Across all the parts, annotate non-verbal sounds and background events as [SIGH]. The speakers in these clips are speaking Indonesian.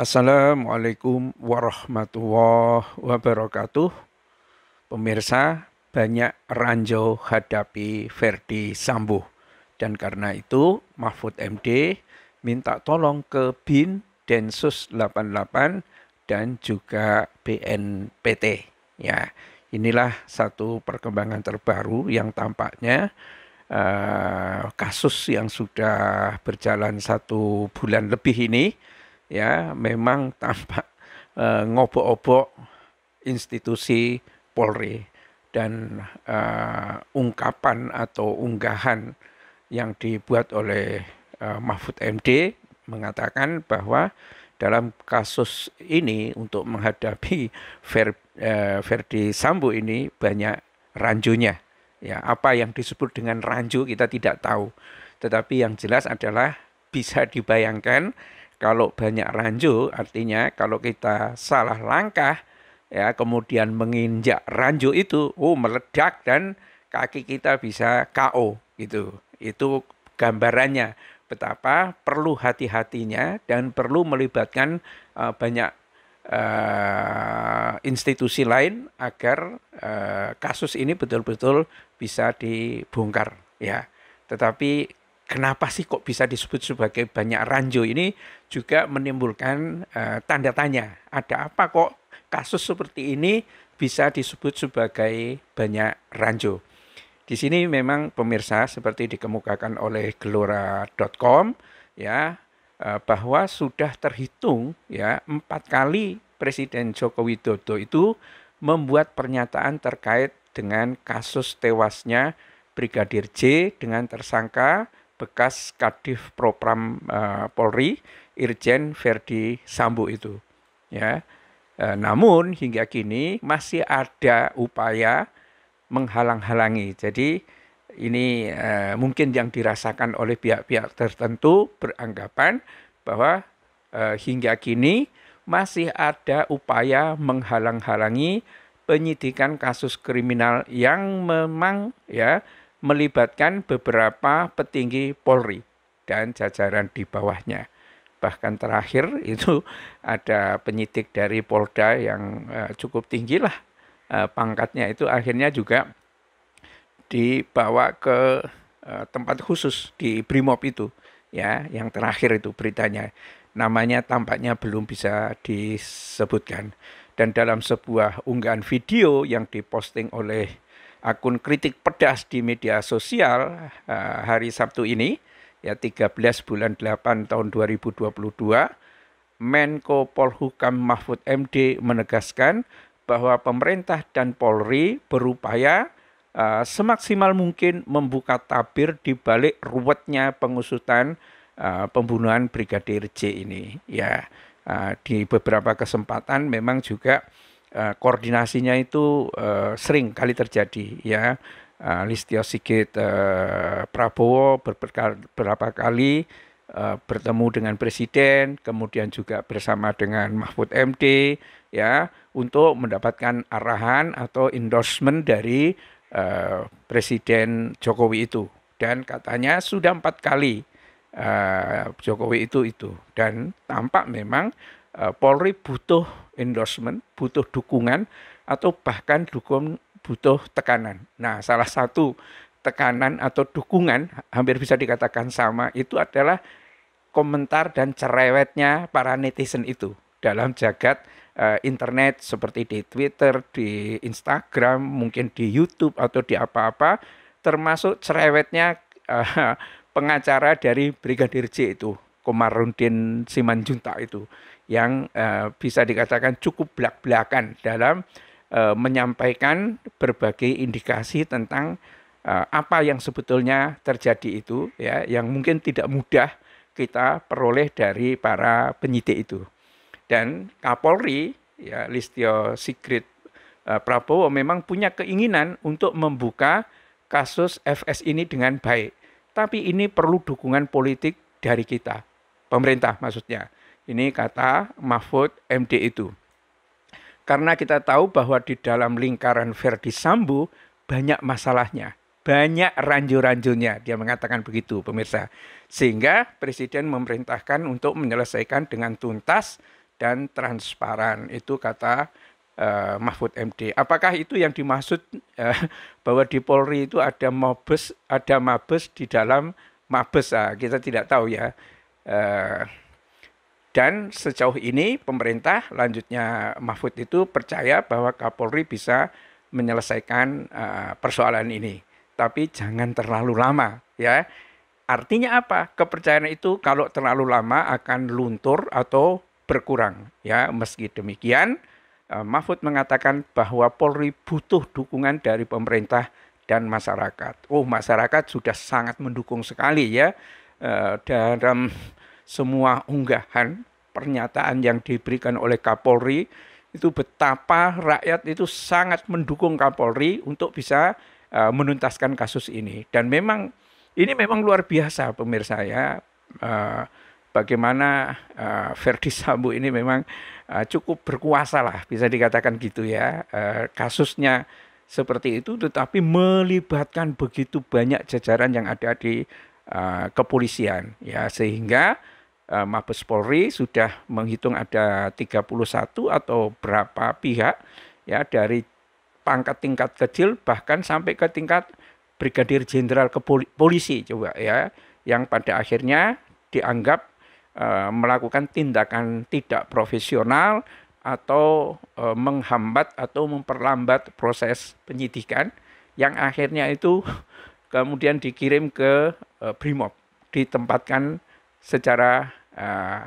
Assalamualaikum warahmatullahi wabarakatuh. Pemirsa, banyak ranjau hadapi Verdi Sambo. Dan karena itu, Mahfud MD minta tolong ke BIN Densus 88 dan juga BNPT. Ya, inilah satu perkembangan terbaru yang tampaknya uh, kasus yang sudah berjalan satu bulan lebih ini ya memang tampak e, eh, ngobok-obok institusi Polri dan e, ungkapan atau unggahan yang dibuat oleh e, Mahfud MD mengatakan bahwa dalam kasus ini untuk menghadapi Ver, e, Verdi Sambo ini banyak ranjunya. Ya, apa yang disebut dengan ranju kita tidak tahu. Tetapi yang jelas adalah bisa dibayangkan kalau banyak ranjau artinya kalau kita salah langkah ya kemudian menginjak ranjau itu oh meledak dan kaki kita bisa KO gitu. Itu gambarannya betapa perlu hati-hatinya dan perlu melibatkan uh, banyak uh, institusi lain agar uh, kasus ini betul-betul bisa dibongkar ya tetapi kenapa sih kok bisa disebut sebagai banyak ranjo ini juga menimbulkan uh, tanda tanya. Ada apa kok kasus seperti ini bisa disebut sebagai banyak ranjo? Di sini memang pemirsa seperti dikemukakan oleh gelora.com ya eh, bahwa sudah terhitung ya empat kali Presiden Joko Widodo itu membuat pernyataan terkait dengan kasus tewasnya Brigadir J dengan tersangka bekas Kadif Propam uh, eh, Polri Irjen Verdi Sambo itu ya uh, namun hingga kini masih ada upaya menghalang-halangi jadi ini uh, mungkin yang dirasakan oleh pihak-pihak tertentu beranggapan bahwa uh, hingga kini masih ada upaya menghalang-halangi penyidikan kasus kriminal yang memang ya melibatkan beberapa petinggi Polri dan jajaran di bawahnya. Bahkan terakhir [LAUGHS] itu ada penyidik dari Polda yang eh, cukup tinggi lah eh, pangkatnya itu akhirnya juga dibawa ke eh, tempat khusus di Brimob itu ya yang terakhir itu beritanya namanya tampaknya belum bisa disebutkan dan dalam sebuah unggahan video yang diposting oleh akun kritik pedas di media sosial eh, hari Sabtu ini ya 13 bulan 8 tahun 2022 Menko Polhukam Mahfud MD menegaskan bahwa pemerintah dan Polri berupaya eh, semaksimal mungkin membuka tabir di balik ruwetnya pengusutan eh, pembunuhan Brigadir J ini ya di beberapa kesempatan memang juga Eh, koordinasinya itu uh, sering kali terjadi ya. Uh, eh, Listio Sigit uh, Prabowo beberapa kali uh, bertemu dengan presiden, kemudian juga bersama dengan Mahfud MD ya untuk mendapatkan arahan atau endorsement dari uh, presiden Jokowi itu dan katanya sudah empat kali uh, Jokowi itu itu dan tampak memang Eh, Polri butuh endorsement, butuh dukungan atau bahkan dukung butuh tekanan. Nah, salah satu tekanan atau dukungan hampir bisa dikatakan sama itu adalah komentar dan cerewetnya para netizen itu dalam jagat eh, internet seperti di Twitter, di Instagram, mungkin di YouTube atau di apa-apa termasuk cerewetnya eh, [LAUGHS] pengacara dari Brigadir J itu Komarudin Simanjuntak itu yang uh, bisa dikatakan cukup belak-belakan dalam uh, menyampaikan berbagai indikasi tentang uh, apa yang sebetulnya terjadi itu ya yang mungkin tidak mudah kita peroleh dari para penyidik itu. Dan Kapolri ya Listio Sigrid uh, Prabowo memang punya keinginan untuk membuka kasus FS ini dengan baik. Tapi ini perlu dukungan politik dari kita pemerintah maksudnya. Ini kata Mahfud MD itu. Karena kita tahu bahwa di dalam lingkaran Verdi Sambo banyak masalahnya, banyak ranjur-ranjurnya. Dia mengatakan begitu, pemirsa. Sehingga presiden memerintahkan untuk menyelesaikan dengan tuntas dan transparan. Itu kata uh, Mahfud MD. Apakah itu yang dimaksud uh, [LAUGHS] bahwa di Polri itu ada mabes, ada mabes di dalam mabes? Ah, kita tidak tahu ya. Eh, dan sejauh ini pemerintah lanjutnya Mahfud itu percaya bahwa Kapolri bisa menyelesaikan eh, persoalan ini. Tapi jangan terlalu lama ya. Artinya apa? Kepercayaan itu kalau terlalu lama akan luntur atau berkurang ya. Meski demikian eh, Mahfud mengatakan bahwa Polri butuh dukungan dari pemerintah dan masyarakat. Oh, masyarakat sudah sangat mendukung sekali ya dalam semua unggahan pernyataan yang diberikan oleh Kapolri itu betapa rakyat itu sangat mendukung Kapolri untuk bisa uh, menuntaskan kasus ini dan memang ini memang luar biasa pemirsa ya uh, bagaimana uh, Verdi Sambo ini memang uh, cukup berkuasa lah bisa dikatakan gitu ya uh, kasusnya seperti itu tetapi melibatkan begitu banyak jajaran yang ada di uh, kepolisian ya sehingga Eh, Mabes Polri sudah menghitung ada 31 atau berapa pihak ya dari pangkat tingkat kecil bahkan sampai ke tingkat brigadir jenderal kepolisi coba ya yang pada akhirnya dianggap e, melakukan tindakan tidak profesional atau e, menghambat atau memperlambat proses penyidikan yang akhirnya itu [LAUGHS] kemudian dikirim ke e, BRIMOB ditempatkan secara uh,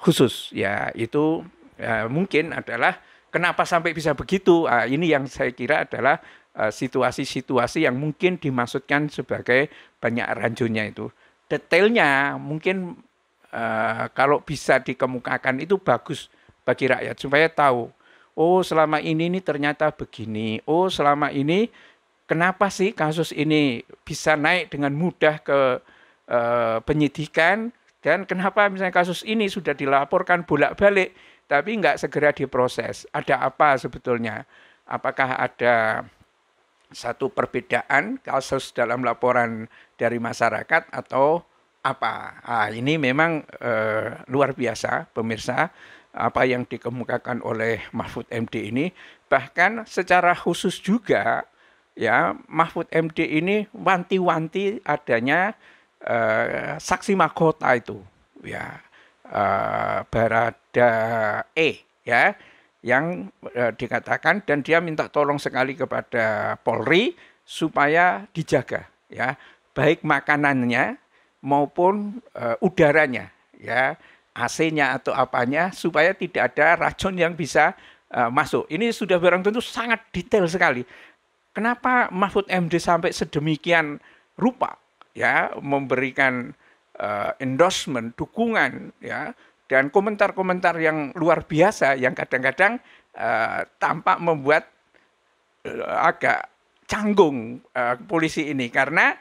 khusus ya itu uh, mungkin adalah kenapa sampai bisa begitu uh, ini yang saya kira adalah situasi-situasi uh, yang mungkin dimaksudkan sebagai banyak ranjunya itu detailnya mungkin uh, kalau bisa dikemukakan itu bagus bagi rakyat supaya tahu oh selama ini ini ternyata begini oh selama ini kenapa sih kasus ini bisa naik dengan mudah ke uh, penyidikan dan kenapa misalnya kasus ini sudah dilaporkan bolak-balik, tapi nggak segera diproses? Ada apa sebetulnya? Apakah ada satu perbedaan kasus dalam laporan dari masyarakat atau apa? Ah, ini memang eh, luar biasa, pemirsa. Apa yang dikemukakan oleh Mahfud MD ini, bahkan secara khusus juga, ya Mahfud MD ini wanti-wanti adanya Eh, saksi mahkota itu ya uh, eh, Barada E ya yang uh, dikatakan dan dia minta tolong sekali kepada Polri supaya dijaga ya baik makanannya maupun uh, udaranya ya AC-nya atau apanya supaya tidak ada racun yang bisa uh, masuk. Ini sudah barang tentu sangat detail sekali. Kenapa Mahfud MD sampai sedemikian rupa ya memberikan uh, endorsement, dukungan ya dan komentar-komentar yang luar biasa yang kadang-kadang uh, tampak membuat uh, agak canggung uh, polisi ini karena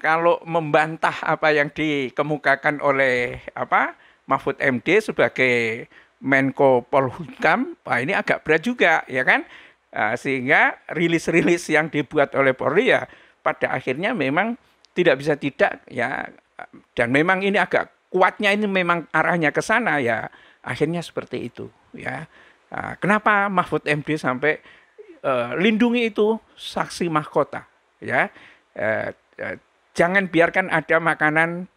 kalau membantah apa yang dikemukakan oleh apa Mahfud MD sebagai Menko Polhukam, wah ini agak berat juga ya kan uh, sehingga rilis-rilis yang dibuat oleh Polri ya pada akhirnya memang tidak bisa tidak ya dan memang ini agak kuatnya ini memang arahnya ke sana ya akhirnya seperti itu ya ah, kenapa Mahfud MD sampai eh, lindungi itu saksi mahkota ya eh, eh, jangan biarkan ada makanan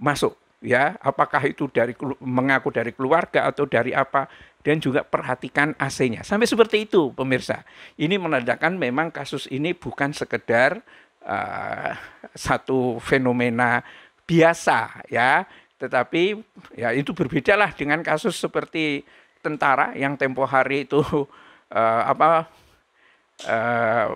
masuk ya apakah itu dari mengaku dari keluarga atau dari apa dan juga perhatikan AC-nya sampai seperti itu pemirsa ini menandakan memang kasus ini bukan sekedar uh, satu fenomena biasa ya tetapi ya itu berbeda lah dengan kasus seperti tentara yang tempo hari itu uh, [LAUGHS] apa uh,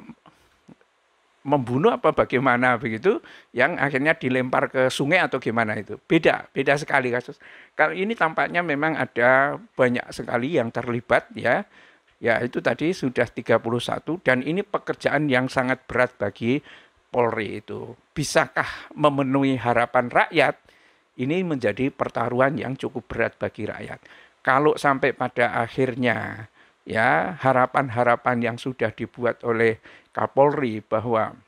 membunuh apa bagaimana begitu yang akhirnya dilempar ke sungai atau gimana itu beda beda sekali kasus kalau ini tampaknya memang ada banyak sekali yang terlibat ya ya itu tadi sudah 31 dan ini pekerjaan yang sangat berat bagi Polri itu bisakah memenuhi harapan rakyat? Ini menjadi pertaruhan yang cukup berat bagi rakyat. Kalau sampai pada akhirnya ya harapan-harapan yang sudah dibuat oleh Kapolri bahwa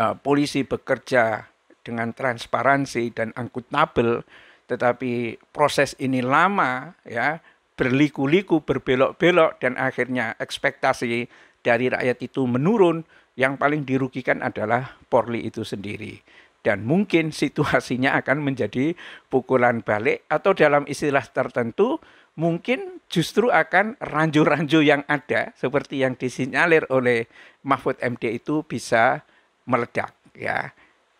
uh, polisi bekerja dengan transparansi dan angkutabel, tetapi proses ini lama ya berliku-liku berbelok-belok dan akhirnya ekspektasi dari rakyat itu menurun yang paling dirugikan adalah Polri itu sendiri. Dan mungkin situasinya akan menjadi pukulan balik atau dalam istilah tertentu mungkin justru akan ranju-ranju yang ada seperti yang disinyalir oleh Mahfud MD itu bisa meledak ya.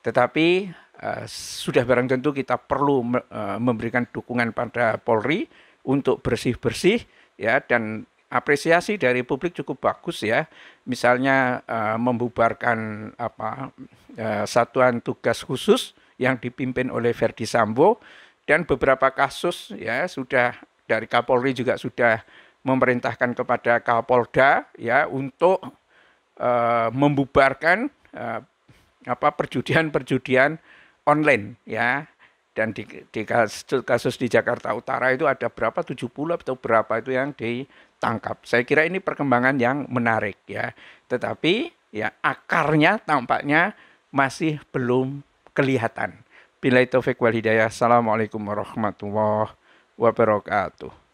Tetapi uh, sudah barang tentu kita perlu me, eh, memberikan dukungan pada Polri untuk bersih-bersih ya dan apresiasi dari publik cukup bagus ya. Misalnya uh, membubarkan apa uh, satuan tugas khusus yang dipimpin oleh Verdi Sambo dan beberapa kasus ya sudah dari Kapolri juga sudah memerintahkan kepada Kapolda ya untuk uh, membubarkan uh, apa perjudian-perjudian online ya dan di, di kasus, kasus di Jakarta Utara itu ada berapa 70 atau berapa itu yang di tangkap. Saya kira ini perkembangan yang menarik ya. Tetapi ya akarnya tampaknya masih belum kelihatan. Bila itu wal hidayah. Assalamualaikum warahmatullahi wabarakatuh.